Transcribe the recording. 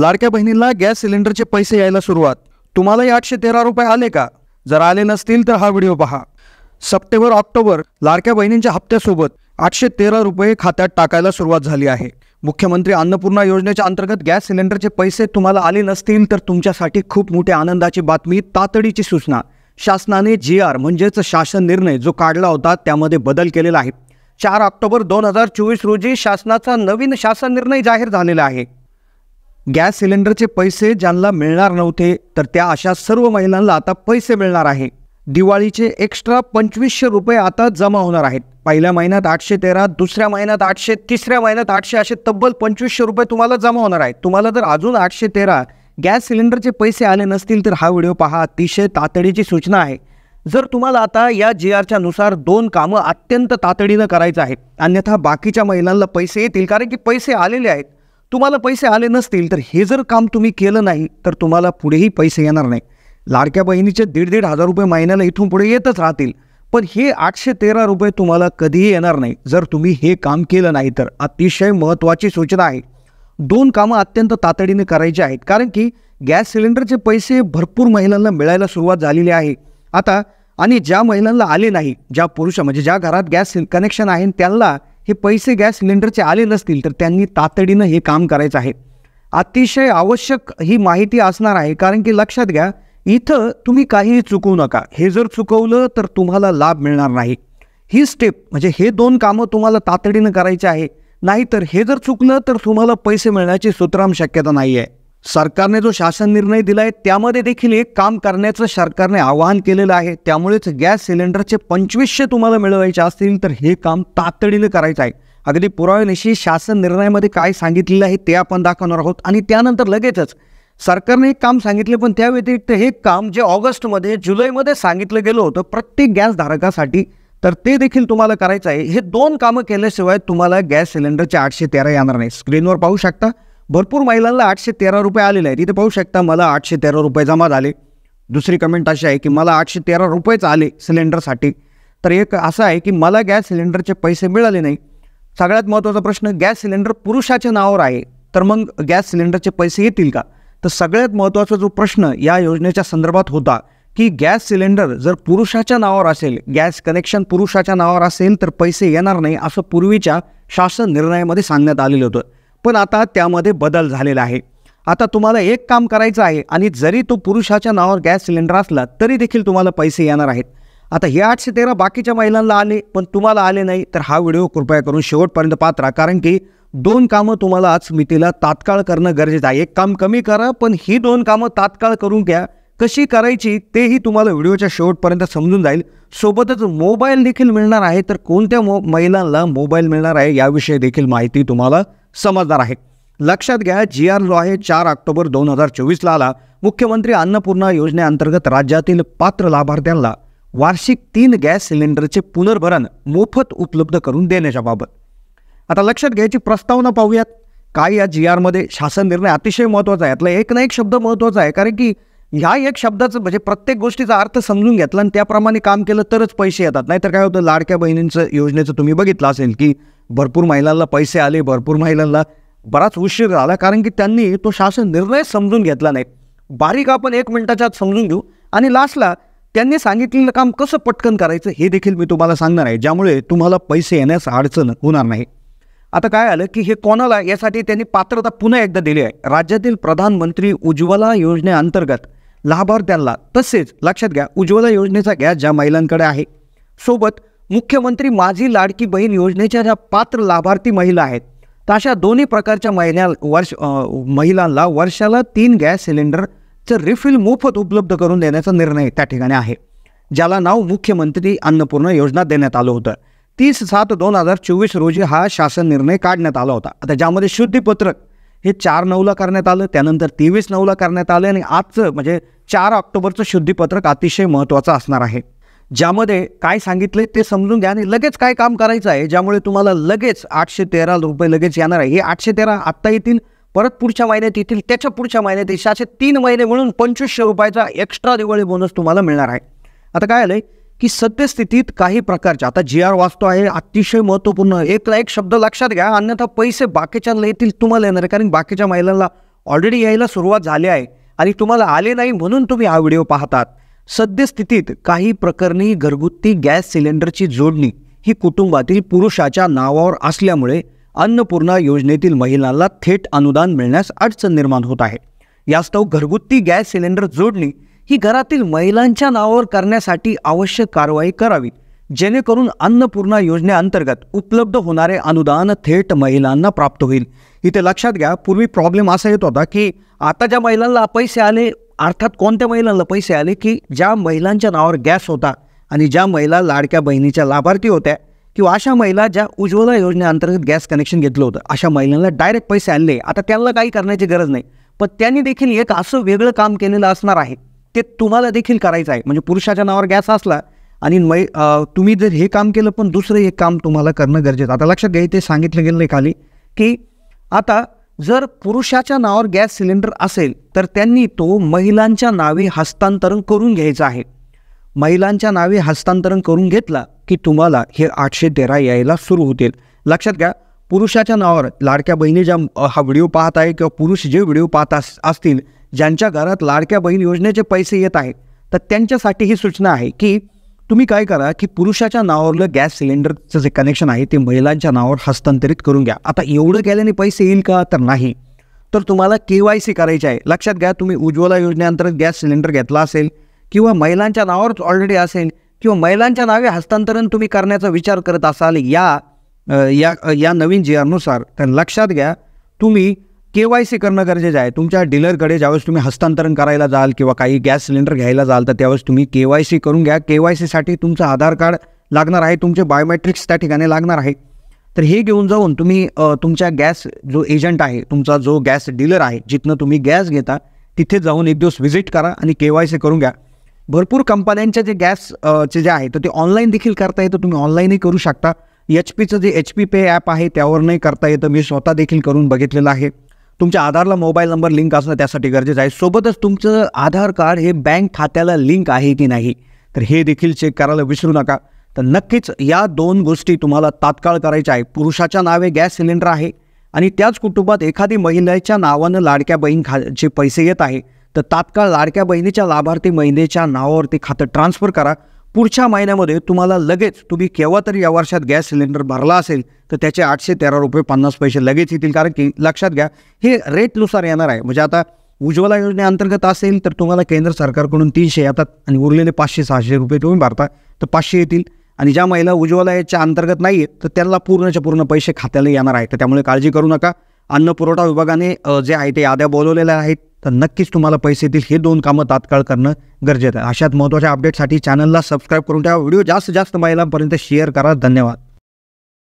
लाडक्या बहिणींना गॅस सिलेंडरचे पैसे यायला सुरुवात तुम्हालाही आठशे तेरा रुपये आले का जर आले नसतील तर हा व्हिडिओ पहा सप्टेंबर ऑक्टोबर लाडक्या बहिणींच्या हप्त्यासोबत आठशे तेरा रुपये खात्यात टाकायला सुरुवात झाली आहे मुख्यमंत्री अन्नपूर्णा योजनेच्या अंतर्गत गॅस सिलेंडरचे पैसे तुम्हाला आले नसतील तर तुमच्यासाठी खूप मोठ्या आनंदाची बातमी तातडीची सूचना शासनाने जी आर म्हणजेच शासन निर्णय जो काढला होता त्यामध्ये बदल केलेला आहे चार ऑक्टोबर दोन हजार चोवीस रोजी शासनाचा नवीन शासन निर्णय जाहीर झालेला आहे गॅस सिलेंडरचे पैसे ज्यांना मिळणार नव्हते तर त्या अशा सर्व महिलांना आता पैसे मिळणार आहे दिवाळीचे एक्स्ट्रा पंचवीसशे रुपये आता जमा होणार आहेत पहिल्या महिन्यात आठशे तेरा दुसऱ्या महिन्यात आठशे तिसऱ्या महिन्यात आठशे असे तब्बल पंचवीसशे रुपये तुम्हाला जमा होणार आहेत तुम्हाला जर अजून आठशे तेरा गॅस सिलेंडरचे पैसे आले नसतील तर हा व्हिडिओ पहा अतिशय तातडीची सूचना आहे जर तुम्हाला आता या जी आरच्या नुसार दोन कामं अत्यंत तातडीनं करायचं आहे अन्यथा बाकीच्या महिलांना पैसे येतील कारण की पैसे आलेले आहेत तुम्हाला पैसे आले नसतील तर हे जर काम तुम्ही केलं नाही तर तुम्हाला पुढेही पैसे येणार नाही लाडक्या बहिणीचे दीड दीड हजार रुपये महिन्याला इथून पुढे येतच राहतील पण हे आठशे तेरा रुपये तुम्हाला कधीही येणार नाही जर तुम्ही हे काम केलं नाही तर अतिशय महत्त्वाची सूचना आहे दोन कामं अत्यंत तातडीने करायची आहेत कारण की गॅस सिलेंडरचे पैसे भरपूर महिलांना मिळायला सुरुवात झालेली आहे आता आणि ज्या महिलांना आले नाही ज्या पुरुष म्हणजे ज्या घरात गॅस कनेक्शन आहे त्यांना हे पैसे गॅस सिलेंडरचे आले नसतील तर त्यांनी तातडीनं हे काम करायचं आहे अतिशय आवश्यक ही माहिती असणार आहे कारण की लक्षात घ्या इथं तुम्ही काहीही चुकवू नका हे जर चुकवलं तर तुम्हाला लाभ मिळणार नाही ही स्टेप म्हणजे हे दोन कामं तुम्हाला तातडीनं करायचे आहे नाहीतर हे जर चुकलं तर तुम्हाला पैसे मिळण्याची सुतराम शक्यता नाही आहे सरकारने जो शासन निर्णय दिला आहे त्यामध्ये देखील एक काम करण्याचं सरकारने आवाहन केलेलं आहे त्यामुळेच गॅस सिलेंडरचे पंचवीसशे तुम्हाला मिळवायचे असतील तर हे काम तातडीनं करायचं आहे अगदी पुराव्यानिशी शासन निर्णयामध्ये काय सांगितलेलं आहे ते आपण दाखवणार आहोत आणि त्यानंतर लगेचच सरकारने एक काम सांगितले पण त्या व्यतिरिक्त हे काम जे ऑगस्टमध्ये जुलैमध्ये सांगितलं गेलं होतं प्रत्येक गॅस धारकासाठी तर ते देखील तुम्हाला करायचं आहे हे दोन कामं केल्याशिवाय तुम्हाला गॅस सिलेंडरचे आठशे तेरा येणार नाही स्क्रीनवर पाहू शकता भरपूर महिलांना आठशे तेरा रुपये आलेले आहेत इथे पाहू शकता मला आठशे तेरा रुपये जमा झाले दुसरी कमेंट अशी आहे की मला आठशे तेरा रुपयेच आले सिलेंडरसाठी तर एक असं आहे की मला गॅस सिलेंडरचे पैसे मिळाले नाही सगळ्यात महत्त्वाचा प्रश्न गॅस सिलेंडर पुरुषाच्या नावावर आहे तर मग गॅस सिलेंडरचे पैसे येतील का तर सगळ्यात महत्त्वाचा जो प्रश्न या योजनेच्या संदर्भात होता की गॅस सिलेंडर जर पुरुषाच्या नावावर असेल गॅस कनेक्शन पुरुषाच्या नावावर असेल तर पैसे येणार नाही असं पूर्वीच्या शासन निर्णयामध्ये सांगण्यात आलेलं होतं पण आता त्यामध्ये बदल झालेला आहे आता तुम्हाला एक काम करायचं आहे आणि जरी तो पुरुषाच्या नावावर गॅस सिलेंडर असला तरी देखील तुम्हाला पैसे येणार आहेत आता हे आठशे तेरा बाकीच्या महिलांना आले पण तुम्हाला आले नाही तर हा व्हिडिओ कृपया करून शेवटपर्यंत पाहत राहा कारण की दोन कामं तुम्हाला आज मितीला तात्काळ करणं गरजेचं आहे एक काम कमी करा पण ही दोन कामं तात्काळ करून घ्या कशी करायची तेही तुम्हाला व्हिडिओच्या शेवटपर्यंत समजून जाईल सोबतच मोबाईल देखील मिळणार आहे तर कोणत्या मो महिलांना मोबाईल मिळणार आहे याविषयी देखील माहिती तुम्हाला समजदार आहे लक्षात घ्या जी आर जो आहे चार ऑक्टोबर दोन हजार चोवीसला आला मुख्यमंत्री अन्नपूर्णा योजनेअंतर्गत राज्यातील पात्र लाभार्थ्यांना वार्षिक तीन गॅस सिलेंडरचे पुनर्भरण मोफत उपलब्ध करून देण्याच्या बाबत आता लक्षात घ्यायची प्रस्तावना पाहूयात काय या जी आरमध्ये शासन निर्णय अतिशय महत्त्वाचा आहे यातला एक ना एक शब्द महत्त्वाचा आहे कारण की ह्या एक शब्दाचं म्हणजे प्रत्येक गोष्टीचा अर्थ समजून घेतला आणि त्याप्रमाणे काम केलं तरच पैसे येतात नाहीतर काय होतं लाडक्या बहिणींचं योजनेचं तुम्ही बघितलं असेल की भरपूर महिलांना पैसे आले भरपूर महिलांना बराच उशीर झाला कारण की त्यांनी तो शासन निर्णय समजून घेतला नाही बारीक आपण एक मिनिटाच्या आत समजून घेऊ आणि लास्टला त्यांनी सांगितलेलं काम कसं पटकन करायचं हे देखील मी तुम्हाला सांगणार आहे ज्यामुळे तुम्हाला पैसे येण्यास अडचण होणार नाही आता काय आलं की हे कोणाला यासाठी त्यांनी पात्रता पुन्हा एकदा दिली आहे राज्यातील प्रधानमंत्री उज्ज्वला योजनेअंतर्गत लाभार्थ्यांना तसेच लक्षात घ्या उज्ज्वला योजनेचा गॅस ज्या महिलांकडे आहे सोबत मुख्यमंत्री माझी लाडकी बहीण योजनेच्या ज्या पात्र लाभार्थी महिला आहेत अशा दोन्ही प्रकारच्या महिन्या वर्ष महिलांना वर्षाला तीन गॅस सिलेंडरचं रिफिल मोफत उपलब्ध करून देण्याचा निर्णय त्या ठिकाणी आहे ज्याला नाव मुख्यमंत्री अन्नपूर्णा योजना देण्यात आलं होतं तीस सात दोन हजार चोवीस रोजी हा शासन निर्णय काढण्यात आला होता आता ज्यामध्ये शुद्धीपत्रक हे चार नऊला करण्यात आलं त्यानंतर तेवीस नऊला करण्यात आलं आणि आजचं म्हणजे चार ऑक्टोबरचं शुद्धीपत्रक अतिशय महत्त्वाचं असणार आहे ज्यामध्ये काय सांगितले ते समजून घ्या आणि लगेच काय काम करायचं आहे ज्यामुळे तुम्हाला लगेच आठशे तेरा रुपये लगेच येणार आहे हे आठशे तेरा आत्ता येतील परत पुढच्या महिन्यात येतील त्याच्या पुढच्या महिन्यात येतील असे तीन महिने म्हणून पंचवीसशे रुपयाचा एक्स्ट्रा दिवाळी बोनस तुम्हाला मिळणार आहे आता काय आलं आहे की सद्यस्थितीत काही प्रकारच्या आता जी आर वाचतो आहे अतिशय महत्त्वपूर्ण एकला एक शब्द लक्षात घ्या अन्यथा पैसे बाकीच्या येतील तुम्हाला येणार आहे कारण बाकीच्या महिलांना ऑलरेडी यायला सुरुवात झाली आहे आणि तुम्हाला आले नाही म्हणून तुम्ही हा व्हिडिओ पाहतात सद्यस्थितीत काही प्रकरणी घरगुती गॅस सिलेंडरची जोडणी ही कुटुंबातील पुरुषाच्या नावावर असल्यामुळे अन्नपूर्णा योजनेतील महिलांना थेट अनुदान मिळण्यास अडचण निर्माण होत आहे यास्तव घरगुती गॅस सिलेंडर जोडणी ही घरातील महिलांच्या नावावर करण्यासाठी आवश्यक कारवाई करावी जेणेकरून अन्नपूर्णा योजनेअंतर्गत उपलब्ध होणारे अनुदान थेट महिलांना प्राप्त होईल इथे लक्षात घ्या पूर्वी प्रॉब्लेम असा येत होता की आता ज्या महिलांना पैसे आले अर्थात कोणत्या महिलांना पैसे आले की ज्या महिलांच्या नावावर गॅस होता आणि ज्या महिला लाडक्या बहिणीच्या लाभार्थी होत्या किंवा अशा महिला ज्या उज्ज्वला योजनेअंतर्गत गॅस कनेक्शन घेतलं होतं अशा महिलांना डायरेक्ट पैसे आणले आता त्यांना काही करण्याची गरज नाही पण त्यांनी देखील एक असं वेगळं काम केलेलं असणार आहे ते तुम्हाला देखील करायचं आहे म्हणजे पुरुषाच्या नावावर गॅस असला आणि मै तुम्ही जर हे काम केलं पण दुसरं हे काम तुम्हाला करणं गरजेचं आता लक्षात घ्या ते सांगितलं गेलं नाही खाली की आता जर पुरुषाच्या नावावर गॅस सिलेंडर असेल तर त्यांनी तो महिलांच्या नावे हस्तांतरण करून घ्यायचा आहे महिलांच्या नावे हस्तांतरण करून घेतला की तुम्हाला हे आठशे तेरा यायला सुरू होतील लक्षात घ्या पुरुषाच्या नावावर लाडक्या बहिणी ज्या हा व्हिडिओ पाहत आहे किंवा पुरुष जे व्हिडिओ पाहत असतील ज्यांच्या घरात लाडक्या बहीण योजनेचे पैसे येत आहेत तर त्यांच्यासाठी ही सूचना आहे की तुम्ही काय करा की पुरुषाच्या नावावरलं गॅस सिलेंडरचं जे कनेक्शन आहे ते महिलांच्या नावावर हस्तांतरित करून घ्या आता एवढं केल्याने पैसे येईल का तर नाही तर तुम्हाला के वाय सी करायची आहे लक्षात घ्या तुम्ही उज्ज्वला योजनेअंतर्गत गॅस सिलेंडर घेतला असेल किंवा महिलांच्या नावावर ऑलरेडी असेल किंवा महिलांच्या नावे हस्तांतरण तुम्ही करण्याचा विचार करत असाल या या, या नवीन जी आरनुसार तर लक्षात घ्या तुम्ही के वाय सी करणं गरजेचं आहे तुमच्या डीलरकडे ज्यावेळेस तुम्ही हस्तांतरण करायला जाल किंवा काही गॅस सिलेंडर घ्यायला जाल तर त्यावेळेस तुम्ही के वाय सी करून घ्या के वाय सीसाठी तुमचं आधार कार्ड लागणार आहे तुमचे बायोमेट्रिक्स त्या ठिकाणी लागणार आहे तर हे घेऊन जाऊन तुम्ही तुमच्या गॅस जो एजंट आहे तुमचा जो गॅस डीलर आहे जिथनं तुम्ही गॅस घेता तिथे जाऊन एक दिवस व्हिजिट करा आणि के वाय सी करून घ्या भरपूर कंपन्यांच्या जे गॅसचे जे आहे तर ते ऑनलाईन देखील करता येतं तुम्ही ऑनलाईनही करू शकता एच पीचं जे एच पी पे ॲप आहे नाही करता येतं मी स्वतः देखील करून बघितलेलं आहे तुमच्या आधारला मोबाईल नंबर लिंक असणं त्यासाठी गरजेचं आहे सोबतच तुमचं आधार कार्ड हे बँक खात्याला लिंक आहे की नाही तर हे देखील चेक करायला विसरू नका तर नक्कीच या दोन गोष्टी तुम्हाला तात्काळ करायच्या आहे पुरुषाच्या नावे गॅस सिलेंडर आहे आणि त्याच कुटुंबात एखादी महिलेच्या नावानं लाडक्या बहीण खाचे पैसे येत आहे तर तात्काळ लाडक्या बहिणीच्या लाभार्थी महिलेच्या नावावरती खातं ट्रान्स्फर करा पुढच्या महिन्यामध्ये तुम्हाला लगेच तुम्ही केव्हा तरी या वर्षात गॅस सिलेंडर भरला असेल तर त्याचे आठशे तेरा रुपये पन्नास पैसे लगेच येतील कारण की लक्षात घ्या हे रेटनुसार येणार आहे म्हणजे आता उज्ज्वला योजनेअंतर्गत असेल तर तुम्हाला केंद्र सरकारकडून तीनशे येतात आणि उरलेले पाचशे सहाशे रुपये तुम्ही भरता तर पाचशे येतील आणि ज्या महिला उज्ज्वला याच्या अंतर्गत नाही आहेत तर त्यांना पूर्णच्या पूर्ण पैसे खात्याला येणार आहेत तर त्यामुळे काळजी करू नका अन्न पुरवठा विभागाने जे आहे ते याद्या बोलवलेल्या आहेत तर नक्कीच तुम्हाला पैसे येतील हे दोन कामं तात्काळ करणं गरजेचं आहे अशात महत्त्वाच्या अपडेटसाठी चॅनलला सबस्क्राईब करून ठेवा व्हिडिओ जास्त जास्त महिलांपर्यंत शेअर करा धन्यवाद